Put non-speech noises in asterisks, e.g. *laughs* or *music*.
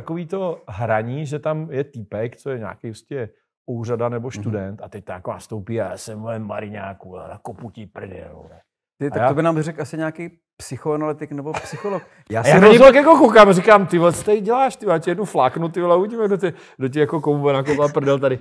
takový to hraní, že tam je týpek, co je nějaký vlastně úřada nebo mhm. student mm-hmm. a teď tak jako stoupí a já jsem v mariňáku a koputí prdel. Ty, tak já... to by nám řekl asi nějaký psychoanalytik nebo psycholog. *laughs* Já si na jako rozhodl... jako koukám, říkám, ty vole, co tady děláš, ty já tě jednu fláknu, ty vole, uvidíme, kdo ti jako komu nakopá prdel tady.